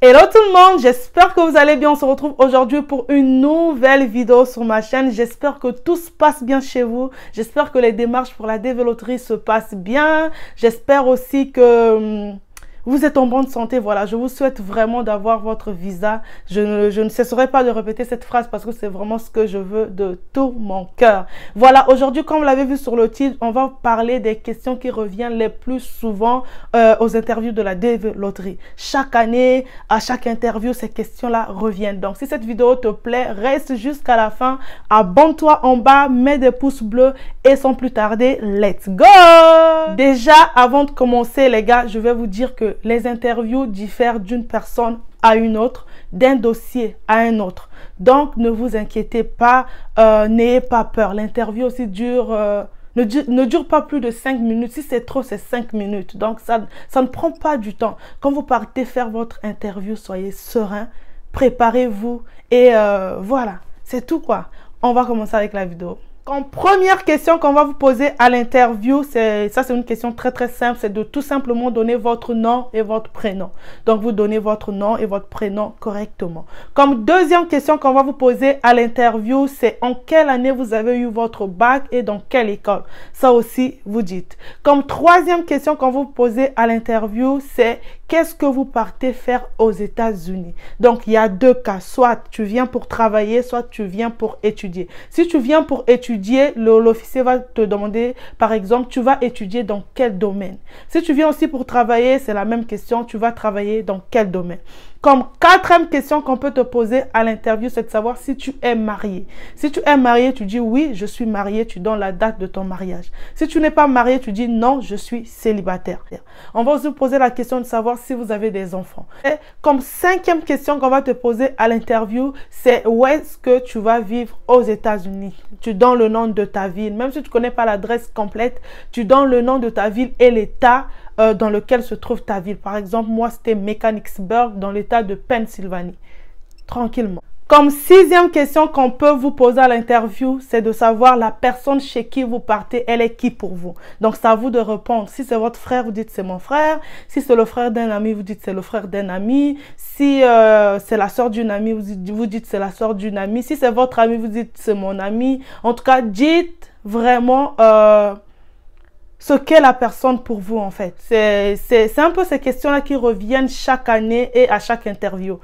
Hello tout le monde, j'espère que vous allez bien. On se retrouve aujourd'hui pour une nouvelle vidéo sur ma chaîne. J'espère que tout se passe bien chez vous. J'espère que les démarches pour la développerie se passent bien. J'espère aussi que hum, vous êtes en bonne santé, voilà. Je vous souhaite vraiment d'avoir votre visa. Je ne, je cesserai pas de répéter cette phrase parce que c'est vraiment ce que je veux de tout mon cœur. Voilà, aujourd'hui, comme vous l'avez vu sur le titre, on va parler des questions qui reviennent les plus souvent euh, aux interviews de la DV Loterie. Chaque année, à chaque interview, ces questions-là reviennent. Donc, si cette vidéo te plaît, reste jusqu'à la fin. Abonne-toi en bas, mets des pouces bleus et sans plus tarder, let's go Déjà, avant de commencer, les gars, je vais vous dire que les interviews diffèrent d'une personne à une autre, d'un dossier à un autre. Donc, ne vous inquiétez pas, euh, n'ayez pas peur. L'interview aussi dure... Euh, ne, dure, pas plus de 5 minutes. Si c'est trop, c'est 5 minutes. Donc, ça, ça ne prend pas du temps. Quand vous partez faire votre interview, soyez serein, préparez-vous. Et euh, voilà, c'est tout quoi. On va commencer avec la vidéo. Comme première question qu'on va vous poser à l'interview, c'est ça c'est une question très très simple, c'est de tout simplement donner votre nom et votre prénom. Donc vous donnez votre nom et votre prénom correctement. Comme deuxième question qu'on va vous poser à l'interview, c'est en quelle année vous avez eu votre bac et dans quelle école. Ça aussi vous dites. Comme troisième question qu'on va vous poser à l'interview, c'est qu'est-ce que vous partez faire aux États-Unis Donc, il y a deux cas. Soit tu viens pour travailler, soit tu viens pour étudier. Si tu viens pour étudier, l'officier va te demander, par exemple, tu vas étudier dans quel domaine. Si tu viens aussi pour travailler, c'est la même question, tu vas travailler dans quel domaine. Comme quatrième question qu'on peut te poser à l'interview, c'est de savoir si tu es marié. Si tu es marié, tu dis oui, je suis marié, tu donnes la date de ton mariage. Si tu n'es pas marié, tu dis non, je suis célibataire. On va aussi poser la question de savoir si vous avez des enfants. Et comme cinquième question qu'on va te poser à l'interview, c'est où est-ce que tu vas vivre aux États-Unis. Tu donnes le nom de ta ville, même si tu ne connais pas l'adresse complète, tu donnes le nom de ta ville et l'État euh, dans lequel se trouve ta ville. Par exemple, moi, c'était Mechanicsburg dans l'État de Pennsylvanie. Tranquillement. Comme sixième question qu'on peut vous poser à l'interview, c'est de savoir la personne chez qui vous partez, elle est qui pour vous. Donc c'est à vous de répondre. Si c'est votre frère, vous dites c'est mon frère. Si c'est le frère d'un ami, vous dites c'est le frère d'un ami. Si euh, c'est la soeur d'une amie, vous dites, c'est la soeur d'une amie. Si c'est votre ami, vous dites c'est mon ami. En tout cas, dites vraiment... Euh, ce qu'est la personne pour vous en fait. C'est un peu ces questions-là qui reviennent chaque année et à chaque interview.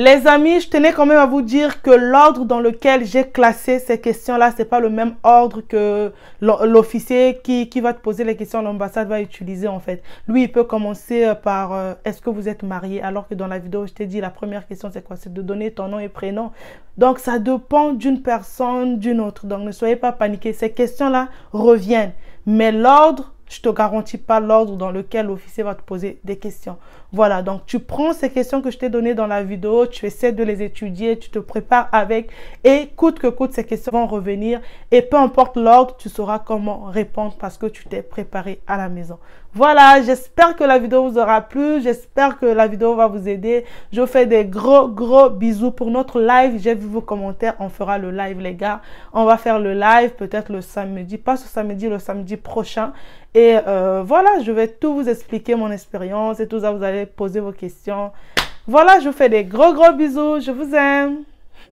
Les amis, je tenais quand même à vous dire que l'ordre dans lequel j'ai classé ces questions-là, c'est pas le même ordre que l'officier qui, va te poser les questions, l'ambassade va utiliser en fait. Lui, il peut commencer euh, par euh, est-ce que vous êtes marié Alors que dans la vidéo, je t'ai dit, la première question, c'est quoi C'est de donner ton nom et prénom. Donc, ça dépend d'une personne, d'une autre. Donc, ne soyez pas paniqués. Ces questions-là reviennent. Mais l'ordre je te garantis pas l'ordre dans lequel l'officier va te poser des questions. Voilà, donc tu prends ces questions que je t'ai données dans la vidéo, tu essaies de les étudier, tu te prépares avec et coûte que coûte, ces questions vont revenir et peu importe l'ordre, tu sauras comment répondre parce que tu t'es préparé à la maison. Voilà, j'espère que la vidéo vous aura plu. J'espère que la vidéo va vous aider. Je vous fais des gros, gros bisous pour notre live. J'ai vu vos commentaires. On fera le live, les gars. On va faire le live peut-être le samedi. Pas ce samedi, le samedi prochain. Et euh, voilà, je vais tout vous expliquer, mon expérience et tout ça. Vous allez poser vos questions. Voilà, je vous fais des gros, gros bisous. Je vous aime.